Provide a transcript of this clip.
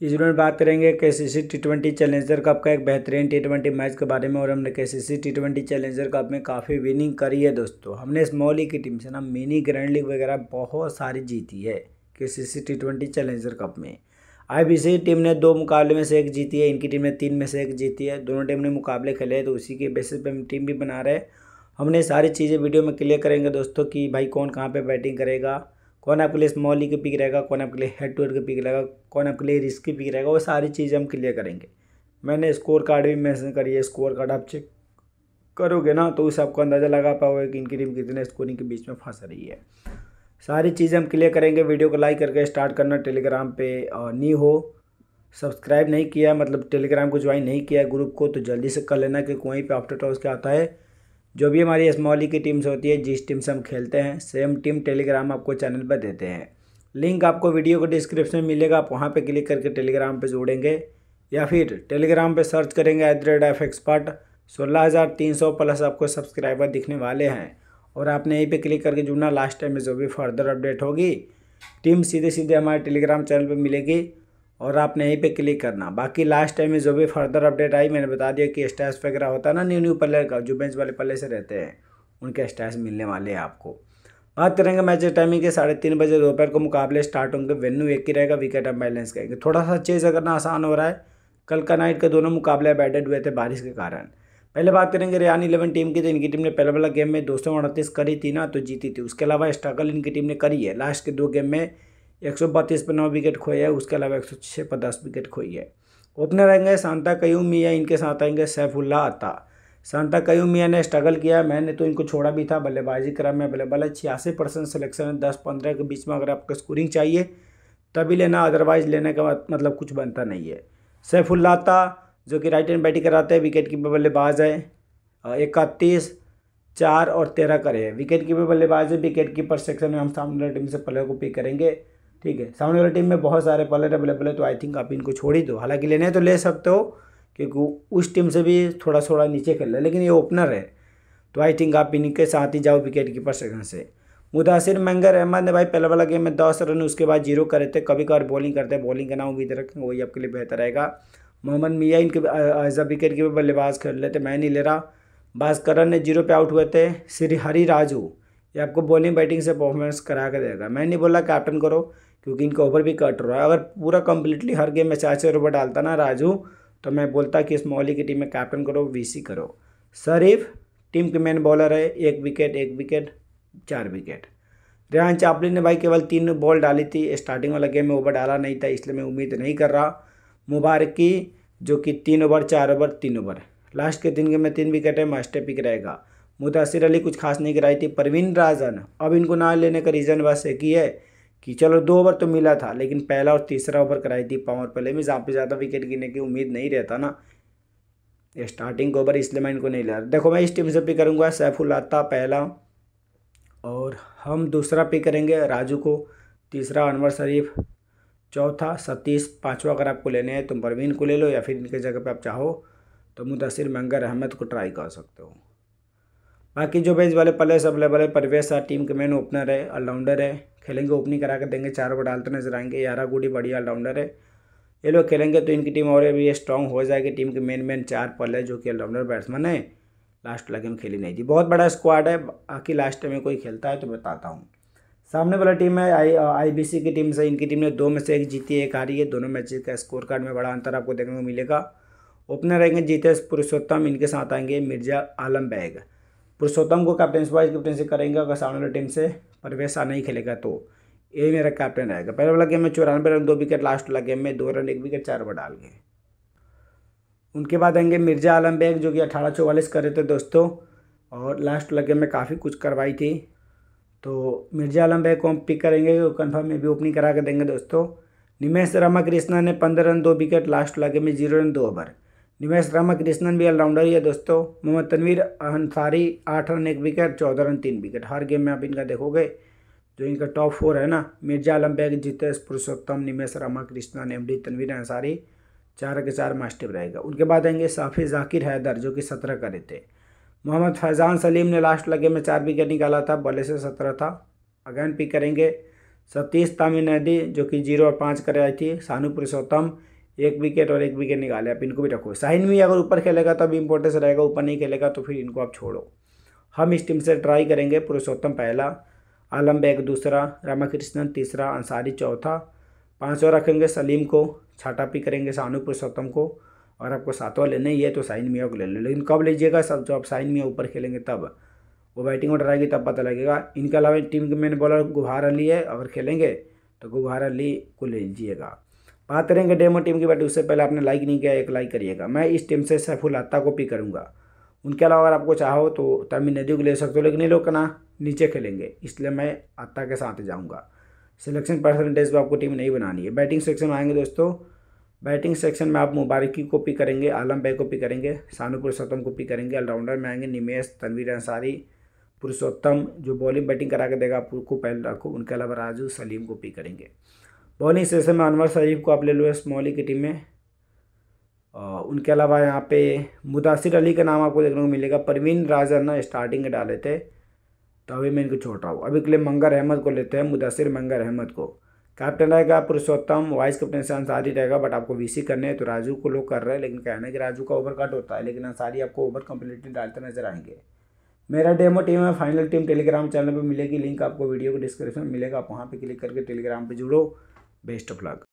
इस वीडियो में बात करेंगे K C C T twenty challenger cup का एक बेहतरीन टी ट्वेंटी मैच के बारे में और हमने K C C T twenty challenger cup में काफ़ी विनिंग करी है दोस्तों हमने स्मॉल लीग की टीम से ना मिनी ग्रैंड लीग वगैरह बहुत सारी जीती है K C C T twenty challenger cup में सी टीम ने दो मुकाबले में से एक जीती है इनकी टीम ने तीन में से एक जीती है दोनों टीम ने मुकाबले खेले तो उसी के बेसिस पर हम टीम भी बना रहे हैं हमने सारी चीज़ें वीडियो में क्लियर करेंगे दोस्तों कि भाई कौन कहाँ पर बैटिंग करेगा कौन आपके लिए स्मॉल ई e का पिक रहेगा कौन आपके लिए हेड टू हेड का पिक रहेगा कौन आपके लिए रिस्क की पिक रहेगा वो सारी चीज़ें हम क्लियर करेंगे मैंने स्कोर कार्ड भी मैंसन करी है स्कोर कार्ड आप चेक करोगे ना तो उसे आपको अंदाज़ा लगा पाओगे कि इनकी टीम कितने स्कोरिंग के बीच में फंस रही है सारी चीज़ें हम क्लियर करेंगे वीडियो को लाइक करके स्टार्ट करना टेलीग्राम पे और नी हो सब्सक्राइब नहीं किया मतलब टेलीग्राम को ज्वाइन नहीं किया ग्रुप को तो जल्दी से कर लेना कि कोई पे आफ्टर टॉस क्या आता है जो भी हमारी स्मॉल की टीम्स होती है जिस टीम से हम खेलते हैं सेम टीम टेलीग्राम आपको चैनल पर देते हैं लिंक आपको वीडियो को डिस्क्रिप्शन में मिलेगा आप वहाँ पर क्लिक करके टेलीग्राम पर जोड़ेंगे या फिर टेलीग्राम पर सर्च करेंगे at the rate F expert सोलह हज़ार तीन सौ प्लस आपको सब्सक्राइबर दिखने वाले हैं और आपने यहीं पे क्लिक करके जुड़ना लास्ट टाइम में जो भी फर्दर अपडेट होगी टीम सीधे सीधे हमारे टेलीग्राम चैनल पे मिलेगी और आपने यहीं पे क्लिक करना बाकी लास्ट टाइम में जो भी फर्दर अपडेट आई मैंने बता दिया कि स्टैस वगैरह होता है ना न्यू न्यू प्लेयर का जो बेंच वाले पल्ले से रहते हैं उनके स्टैस मिलने वाले हैं आपको बात करेंगे मैच टाइमिंग के साढ़े तीन बजे दोपहर को मुकाबले स्टार्ट होंगे वेन्यू एक ही रहेगा विकेट अब बैलेंस करेंगे थोड़ा सा चेज करना आसान हो रहा है कल का नाइट के दोनों मुकाबले बैटेड हुए थे बारिश के कारण पहले बात करेंगे रियान इलेवन टीम की तो इनकी टीम ने पहले वाला गेम में दो सौ करी थी ना तो जीती थी उसके अलावा स्ट्रगल इनकी टीम ने करी है लास्ट के दो गेम में एक सौ बत्तीस पर नौ विकेट खोए है उसके अलावा एक सौ छः पर दस विकेट खोई है ओपनर आएंगे सांता कयू मियाँ इनके साथ आएंगे सैफुल्ला आता सांता कयूम मियाँ ने स्ट्रगल किया मैंने तो इनको छोड़ा भी था बल्लेबाजी क्रम में है छियासी परसेंट सिलेक्शन है दस पंद्रह के बीच में अगर आपको स्कोरिंग चाहिए तभी लेना अदरवाइज लेने का मतलब कुछ बनता नहीं है सैफुल्ला आता जो कि राइट एंड बैटिंग कराते हैं विकेट कीपर बल्लेबाज है इकतीस चार और तेरह करे विकेट कीपर बल्लेबाज है विकेट कीपर सेक्शन में हम सामने टीम से प्लेयर को पिक करेंगे ठीक है सामने वाली टीम में बहुत सारे प्लेयर अवेलेबल है तो आई थिंक आप इनको छोड़ ही दो हालांकि लेने तो ले सकते हो क्योंकि उस टीम से भी थोड़ा थोड़ा नीचे खेल रहे लेकिन ये ओपनर है तो आई थिंक आप इनके साथ ही जाओ विकेट कीपर सेक्शन से मुदासिर मंगर अहमद ने भाई पहला वाला गेम में दस रन उसके बाद जीरो करे थे कभी कभार बॉलिंग करते हैं बॉलिंग का नाम उम्मीद रखें वही आपके लिए बेहतर रहेगा मोहम्मद मियाँ इनके एज अ विकेट कीपर बल्लेबाज खेल रहे थे मैं नहीं ले रहा भास्कर ने जीरो पे आउट हुए थे श्री हरी राजू ये आपको बॉलिंग बैटिंग से परफॉर्मेंस करा के देगा मैं नहीं बोला कैप्टन करो क्योंकि इनका ओवर भी कट रहा है अगर पूरा कम्प्लीटली हर गेम में चार चार ओवर डालता ना राजू तो मैं बोलता कि इस मोहली की टीम में कैप्टन करो वीसी करो शरीफ टीम के मेन बॉलर है एक विकेट एक विकेट चार विकेट रेहान चापली ने भाई केवल तीन बॉल डाली थी स्टार्टिंग वाला गेम में ओवर डाला नहीं था इसलिए मैं उम्मीद नहीं कर रहा मुबारक की जो कि तीन ओवर चार ओवर तीन ओवर लास्ट के दिन गेम में तीन विकेट है मास्टर पिक रहेगा मुतासर अली कुछ खास नहीं कराई थी परवीन राजन अब इनको ना लेने का रीज़न बस एक ही है कि चलो दो ओवर तो मिला था लेकिन पहला और तीसरा ओवर कराई थी पावर प्ले में जहाँ पे ज़्यादा विकेट गिरने की उम्मीद नहीं रहता ना स्टार्टिंग ओवर इसलिए मैं इनको नहीं ला देखो मैं इस टीम से पिक करूँगा सैफुल आता पहला और हम दूसरा पिक करेंगे राजू को तीसरा अनवर शरीफ चौथा सतीश पाँचवा अगर आपको लेने हैं तो परवीन को ले लो या फिर इनके जगह पर आप चाहो तो मुदसर मंगर अहमद को ट्राई कर सकते हो बाकी जो बेच वाले प्लेस अवेलेबल है परवेश टीम के मेन ओपनर है ऑलराउंडर है खेलेंगे ओपनिंग करा कर देंगे चार ओवर डालते नजर आएंगे यारा गुडी बढ़िया ऑलराउंडर है ये लोग खेलेंगे तो इनकी टीम और भी स्ट्रॉन्ग हो जाएगी टीम के मेन मेन चार पल जो कि ऑलराउंडर बैट्समैन है लास्ट वाला में खेली नहीं थी बहुत बड़ा स्क्वाड है बाकी लास्ट में कोई खेलता है तो बताता हूँ सामने वाला टीम है आई आईबीसी uh, की टीम से इनकी टीम ने दो में से एक जीती एक हारी है दोनों मैचेस का स्कोर कार्ड में बड़ा अंतर आपको देखने को मिलेगा ओपनर रहेंगे जीतेश पुरुषोत्तम इनके साथ आएंगे मिर्जा आलम बैग पुरुषोत्तम को कैप्टनसी वाइस कैप्टनसी करेंगे अगर सामने वाले टीम से पर वैसा नहीं खेलेगा तो ये मेरा कैप्टन रहेगा पहले वाला गेम में चौरानवे रन दो विकेट लास्ट वाला गेम में दो रन एक विकेट चार ओवर डाल गए उनके बाद आएंगे मिर्जा आलम बेग जो कि अठारह चौवालीस करे थे दोस्तों और लास्ट वाला गेम में काफ़ी कुछ करवाई थी तो मिर्जा आलम बेग को हम पिक करेंगे कन्फर्म में भी ओपनिंग करा के देंगे दोस्तों निमेश रामा कृष्णा ने पंद्रह रन दो विकेट लास्ट वाला गेम में जीरो रन दो ओवर निवेश रामाकृष्णन भी ऑलराउंडर ही है दोस्तों मोहम्मद तनवीर अंसारी आठ रन एक विकेट चौदह रन तीन विकेट हर गेम में आप इनका देखोगे जो इनका टॉप फोर है ना मिर्जा आलम बैग जितेश पुरुषोत्तम निमेश रामाकृष्णन एम डी तनवीर अंसारी चार के चार मास्टिव रहेगा उनके बाद आएंगे साफी जाकिर हैदर जो कि सत्रह करे थे मोहम्मद फैजान सलीम ने लास्ट लगे में चार विकेट निकाला था बल्ले से सत्रह था अगैन पिक करेंगे सतीश तामिन जो कि जीरो और पाँच कर आई थी सानू पुरुषोत्तम एक विकेट और एक विकेट निकाले आप इनको भी रखो साइन भी अगर ऊपर खेलेगा तो अभी इंपॉर्टेंस रहेगा ऊपर नहीं खेलेगा तो फिर इनको आप छोड़ो हम इस टीम से ट्राई करेंगे पुरुषोत्तम पहला आलम बेग दूसरा रामाकृष्णन तीसरा अंसारी चौथा पाँचवा रखेंगे सलीम को छाटा पी करेंगे सानू पुरुषोत्तम को और आपको सातवा लेना ही है तो साइन मिया को ले लो लेकिन कब लीजिएगा सब जो आप साइन मिया ऊपर खेलेंगे तब वो बैटिंग ऑर्डर आएगी तब पता लगेगा इनके अलावा टीम के मैंने बॉलर गुहार अली है अगर खेलेंगे तो गुहार अली को ले लीजिएगा बात करेंगे डेमो टीम की बट उससे पहले आपने लाइक नहीं किया एक लाइक करिएगा मैं इस टीम से सैफुल अत्ता को पिक करूँगा उनके अलावा अगर आपको चाहो तो तमिल नदी को ले सकते हो लेकिन ये लोग का ना नीचे खेलेंगे इसलिए मैं अत्ता के साथ जाऊँगा सिलेक्शन परसेंटेज पर आपको टीम नहीं बनानी है बैटिंग सेक्शन आएंगे दोस्तों बैटिंग सेक्शन में आप मुबारकी को पिक करेंगे आलम भाई को पिक करेंगे सानू पुरुषोत्तम को पिक करेंगे ऑलराउंडर में आएंगे निमेश तनवीर अंसारी पुरुषोत्तम जो बॉलिंग बैटिंग करा के देगा आपको पहल रखो उनके अलावा राजू सलीम को पिक करेंगे बॉलिंग सेशन में अनवर शरीफ को आप ले लो स्मॉली की टीम में और उनके अलावा यहाँ पे मुदासिर अली का नाम आपको देखने को मिलेगा परवीन राजा ना स्टार्टिंग के डाले थे तो अभी मैं इनको छोड़ रहा हूँ अभी के लिए मंगर अहमद को लेते हैं मुदासिर मंगर अहमद को कैप्टन रहेगा पुरुषोत्तम वाइस कैप्टन से अंसारी रहेगा बट आपको वीसी करने हैं तो राजू को लोग कर रहे हैं लेकिन कहना है कि राजू का ओवर कट होता है लेकिन अंसारी आपको ओवर कम्प्लीटली डालते नजर आएंगे मेरा डेमो टीम है फाइनल टीम टेलीग्राम चैनल पर मिलेगी लिंक आपको वीडियो के डिस्क्रिप्शन में मिलेगा आप वहाँ पर क्लिक करके टेलीग्राम पर जुड़ो बेस्ट ऑफ लक